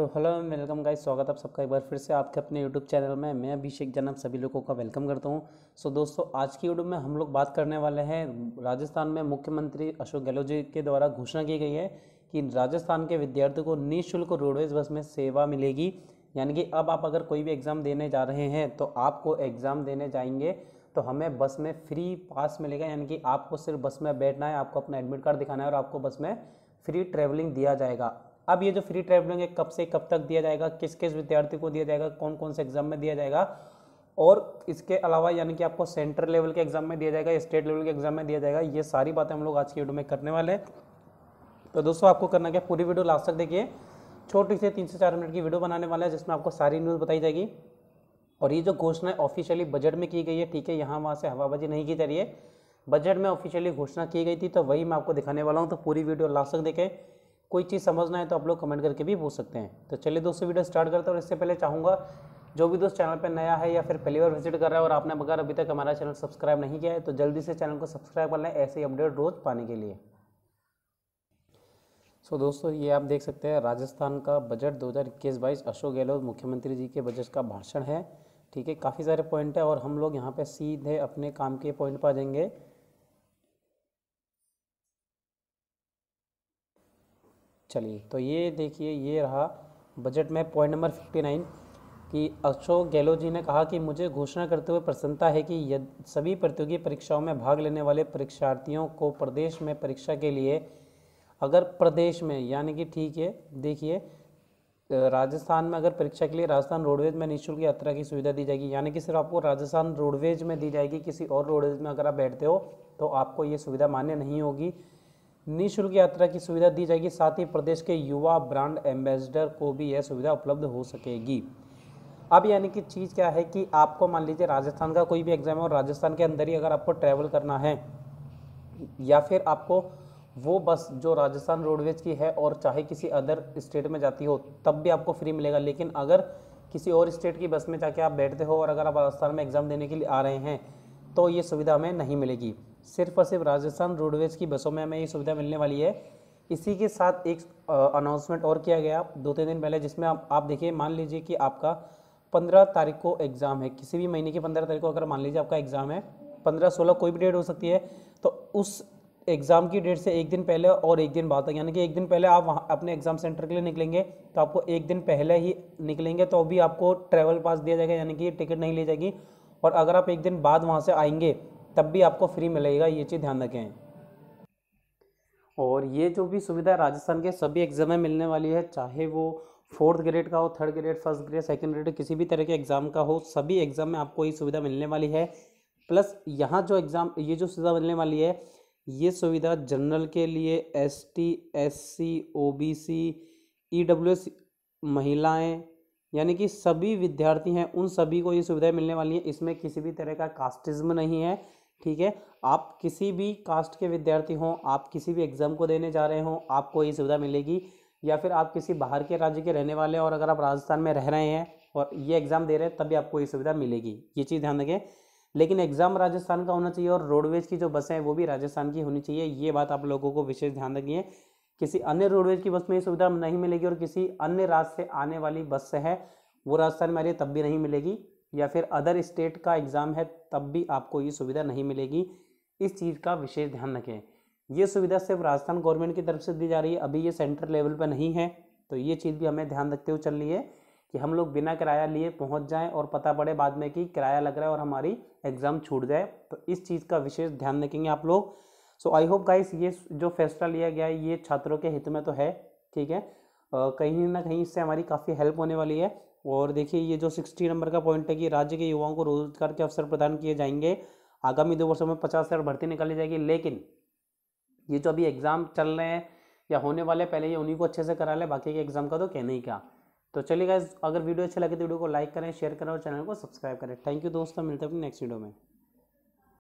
hello welcome guys स्वागत आप सबका एक बार फिर से आपके अपने यूट्यूब चैनल में मैं अभिषेक जन्म सभी लोगों का वेलकम करता हूं सो so, दोस्तों आज की वीडियो में हम लोग बात करने वाले हैं राजस्थान में मुख्यमंत्री अशोक गहलोत जी के द्वारा घोषणा की गई है कि राजस्थान के विद्यार्थियों को निःशुल्क रोडवेज बस में सेवा मिलेगी यानी कि अब आप अगर कोई भी एग्ज़ाम देने जा रहे हैं तो आपको एग्ज़ाम देने जाएंगे तो हमें बस में फ्री पास मिलेगा यानी कि आपको सिर्फ बस में बैठना है आपको अपना एडमिट कार्ड दिखाना है और आपको बस में फ्री ट्रैवलिंग दिया जाएगा अब ये जो फ्री ट्रैवलिंग है कब से कब तक दिया जाएगा किस किस विद्यार्थी को दिया जाएगा कौन कौन से एग्जाम में दिया जाएगा और इसके अलावा यानी कि आपको सेंट्रल लेवल के एग्जाम में दिया जाएगा स्टेट लेवल के एग्जाम में दिया जाएगा ये सारी बातें हम लोग आज की वीडियो में करने वाले हैं तो दोस्तों आपको करना क्या पूरी वीडियो लास्ट तक देखिए छोटी से तीन से चार मिनट की वीडियो बनाने वाला है जिसमें आपको सारी न्यूज़ बताई जाएगी और ये जो घोषणा ऑफिशियली बजट में की गई है ठीक है यहाँ वहाँ से हवाबाजी नहीं की जा रही है बजट में ऑफिशियली घोषणा की गई थी तो वही मैं आपको दिखाने वाला हूँ तो पूरी वीडियो लास्ट तक देखें कोई चीज़ समझना है तो आप लोग कमेंट करके भी पूछ सकते हैं तो चलिए दोस्तों वीडियो स्टार्ट करते हैं और इससे पहले चाहूँगा जो भी दोस्त चैनल पर नया है या फिर पहली बार विजिट कर रहा है और आपने अगर अभी तक हमारा चैनल सब्सक्राइब नहीं किया है तो जल्दी से चैनल को सब्सक्राइब कर लें ऐसे ही अपडेट रोज़ पाने के लिए सो so, दोस्तों ये आप देख सकते हैं राजस्थान का बजट 2021-22 अशोक गहलोत मुख्यमंत्री जी के बजट का भाषण है ठीक है काफ़ी सारे पॉइंट है और हम लोग यहाँ पे सीधे अपने काम के पॉइंट पर आ जाएंगे चलिए तो ये देखिए ये रहा बजट में पॉइंट नंबर फिफ्टी नाइन कि अशोक गहलोत जी ने कहा कि मुझे घोषणा करते हुए प्रसन्नता है कि यद सभी प्रतियोगी परीक्षाओं में भाग लेने वाले परीक्षार्थियों को प्रदेश में परीक्षा के लिए अगर प्रदेश में यानी कि ठीक है देखिए राजस्थान में अगर परीक्षा के लिए राजस्थान रोडवेज में निःशुल्क यात्रा की सुविधा दी जाएगी यानी कि सिर्फ आपको राजस्थान रोडवेज में दी जाएगी किसी और रोडवेज में अगर आप बैठते हो तो आपको ये सुविधा मान्य नहीं होगी निःशुल्क यात्रा की सुविधा दी जाएगी साथ ही प्रदेश के युवा ब्रांड एम्बेसडर को भी यह सुविधा उपलब्ध हो सकेगी अब यानी कि चीज़ क्या है कि आपको मान लीजिए राजस्थान का कोई भी एग्ज़ाम है और राजस्थान के अंदर ही अगर आपको ट्रैवल करना है या फिर आपको वो बस जो राजस्थान रोडवेज की है और चाहे किसी अदर स्टेट में जाती हो तब भी आपको फ्री मिलेगा लेकिन अगर किसी और स्टेट की बस में जाके आप बैठते हो और अगर आप राजस्थान में एग्ज़ाम देने के लिए आ रहे हैं तो ये सुविधा हमें नहीं मिलेगी सिर्फ और सिर्फ राजस्थान रोडवेज की बसों में हमें ये सुविधा मिलने वाली है इसी के साथ एक अनाउंसमेंट और किया गया दो तीन दिन पहले जिसमें आप, आप देखिए मान लीजिए कि आपका पंद्रह तारीख को एग्ज़ाम है किसी भी महीने की पंद्रह तारीख को अगर मान लीजिए आपका एग्ज़ाम है पंद्रह सोलह कोई भी डेट हो सकती है तो उस एग्ज़ाम की डेट से एक दिन पहले और एक दिन बाद तक यानी कि एक दिन पहले आप वहाँ अपने एग्ज़ाम सेंटर के लिए निकलेंगे तो आपको एक दिन पहले ही निकलेंगे तो अभी आपको ट्रैवल पास दिया जाएगा यानी कि टिकट नहीं ली जाएगी और अगर आप एक दिन बाद वहाँ से आएंगे तब भी आपको फ्री मिलेगा ये चीज़ ध्यान रखें और ये जो भी सुविधा राजस्थान के सभी एग्ज़ाम में मिलने वाली है चाहे वो फोर्थ ग्रेड का हो third grade first grade second grade किसी भी तरह के एग्ज़ाम का हो सभी एग्ज़ाम में आपको ये सुविधा मिलने वाली है प्लस यहाँ जो एग्ज़ाम ये जो सुविधा मिलने वाली है ये सुविधा जनरल के लिए S T S C O B C E W S महिलाएँ यानी कि सभी विद्यार्थी हैं उन सभी को ये सुविधाएं मिलने वाली हैं इसमें किसी भी तरह का कास्टिज्म नहीं है ठीक है आप किसी भी कास्ट के विद्यार्थी हों आप किसी भी एग्ज़ाम को देने जा रहे हों आपको ये सुविधा मिलेगी या फिर आप किसी बाहर के राज्य के रहने वाले हैं और अगर आप राजस्थान में रह रहे हैं और ये एग्ज़ाम दे रहे हैं तभी आपको ये सुविधा मिलेगी ये चीज़ ध्यान रखें लेकिन एग्ज़ाम राजस्थान का होना चाहिए और रोडवेज की जो बसें हैं वो भी राजस्थान की होनी चाहिए ये बात आप लोगों को विशेष ध्यान रखिए किसी अन्य रोडवेज की बस में ये सुविधा नहीं मिलेगी और किसी अन्य राज्य से आने वाली बस से है वो राजस्थान में आ रही है तब भी नहीं मिलेगी या फिर अदर स्टेट का एग्ज़ाम है तब भी आपको ये सुविधा नहीं मिलेगी इस चीज़ का विशेष ध्यान रखें ये सुविधा सिर्फ राजस्थान गवर्नमेंट की तरफ से दी जा रही है अभी ये सेंट्रल लेवल पर नहीं है तो ये चीज़ भी हमें ध्यान रखते हुए चलनी है कि हम लोग बिना किराया लिए पहुंच जाएं और पता पड़े बाद में कि किराया लग रहा है और हमारी एग्ज़ाम छूट जाए तो इस चीज़ का विशेष ध्यान रखेंगे आप लोग सो आई होप गाइस ये जो फैसला लिया गया है ये छात्रों के हित में तो है ठीक है कहीं ना कहीं इससे हमारी काफ़ी हेल्प होने वाली है और देखिए ये जो सिक्सटी नंबर का पॉइंट है कि राज्य के युवाओं को रोजगार के अवसर प्रदान किए जाएंगे आगामी दो वर्षों में पचास हज़ार भर्ती निकाली जाएगी लेकिन ये जो अभी एग्ज़ाम चल रहे हैं या होने वाले पहले ये उन्हीं को अच्छे से करा लें बाकी के एग्ज़ाम का तो कहने ही क्या तो चलिए अगर वीडियो अच्छा लगे तो वीडियो को लाइक करें शेयर करें और चैनल को सब्सक्राइब करें थैंक यू दोस्तों मिलते हैं अपने नेक्स्ट वीडियो में